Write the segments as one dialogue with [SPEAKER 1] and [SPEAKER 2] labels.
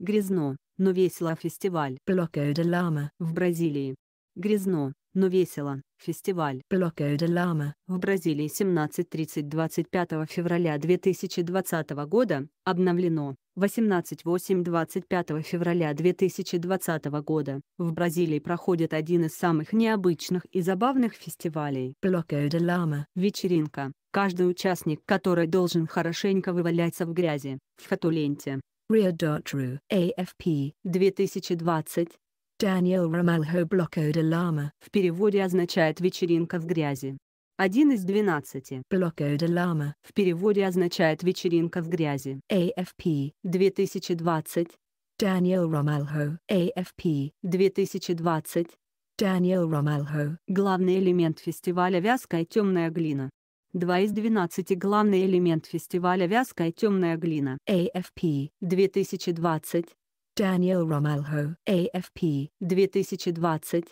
[SPEAKER 1] Грязно, но весело фестиваль Блоко де Лама в Бразилии. Грязно, но весело. Фестиваль Блоко де Лама в Бразилии 17.30-25 февраля 2020 года обновлено 18.8-25 февраля 2020 года. В Бразилии проходит один из самых необычных и забавных фестивалей Блоко де Лама вечеринка, каждый участник которой должен хорошенько вываляться в грязи, в фотоленте, Rio Dartru AFP 2020 Daniel блоко де Лама в переводе означает «вечеринка в грязи». Один из двенадцати. блоко де Лама в переводе означает «вечеринка в грязи». AFP 2020 Daniel Ramalho AFP 2020 Daniel Ramalho Главный элемент фестиваля вязкая темная глина. 2 из 12 главный элемент фестиваля «Вязкая темная глина». AFP 2020. Daniel Romalho. AFP 2020.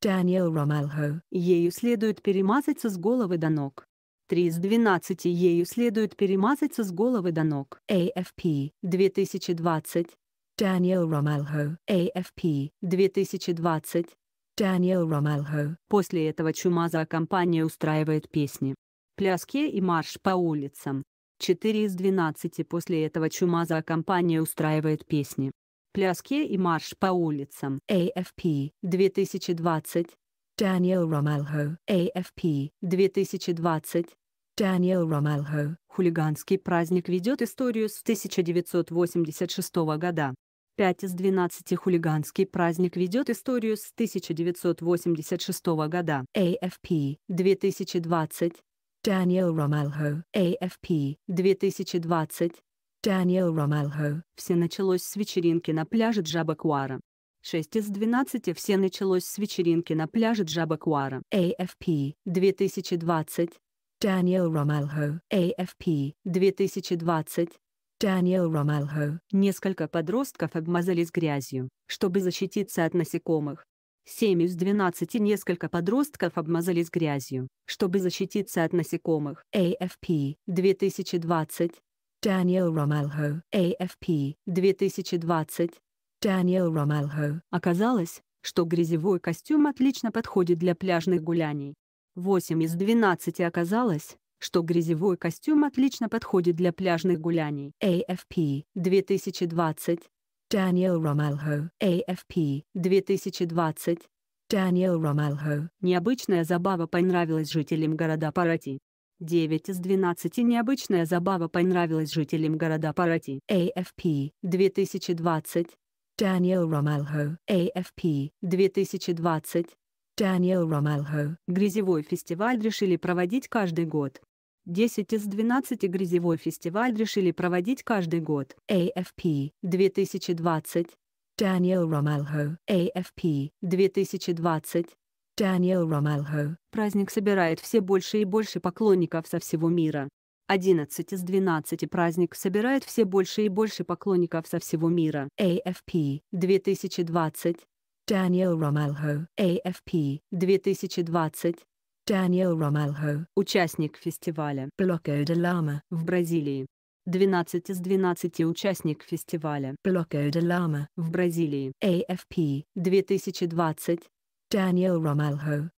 [SPEAKER 1] Daniel Romalho. Ею следует перемазаться с головы до ног. 3 из 12 ею следует перемазаться с головы до ног. AFP 2020. Daniel Romalho. AFP 2020. Daniel Romalho. После этого Чумаза компания устраивает песни пляски и марш по улицам. 4 из 12 после этого Чумаза компания устраивает песни. Пляски и марш по улицам. AFP 2020. Daniel Romalho. AFP 2020. Daniel Romalho. Хулиганский праздник ведет историю с 1986 года. 5 из 12 хулиганский праздник ведет историю с 1986 года. AFP 2020. Daniel Ромалхо. AFP. 2020. Daniel Ромалхо. Все началось с вечеринки на пляже Джабакуара. 6 из 12 все началось с вечеринки на пляже Джабакуара. AFP. 2020. Daniel Ромалхо. AFP. 2020. Daniel Ромалхо. Несколько подростков обмазались грязью, чтобы защититься от насекомых. Семь из двенадцати несколько подростков обмазались грязью, чтобы защититься от насекомых. AFP 2020. Daniel Romalho. AFP 2020. Daniel Romalho. Оказалось, что грязевой костюм отлично подходит для пляжных гуляний. 8 из 12 оказалось, что грязевой костюм отлично подходит для пляжных гуляний. AFP 2020. Daniel Romalho. AFP 2020. Daniel Romalho. Необычная забава понравилась жителям города Парати. 9 из 12 необычная забава понравилась жителям города Парати. AFP 2020. Daniel Romalho. AFP 2020. Daniel Romalho. Грязевой фестиваль решили проводить каждый год. 10 из 12 грязевой фестиваль решили проводить каждый год. AFP 2020. Daniel Romalho. AFP 2020. Daniel Romalho. Праздник собирает все больше и больше поклонников со всего мира. 11 из 12 праздник собирает все больше и больше поклонников со всего мира. AFP 2020. Daniel Romalho. AFP 2020. Daniel Ромалхо, участник фестиваля Блоко де Лама в Бразилии. 12 из 12 участник фестиваля Блоко де Лама в Бразилии. AFP 2020. Daniel Ромалхо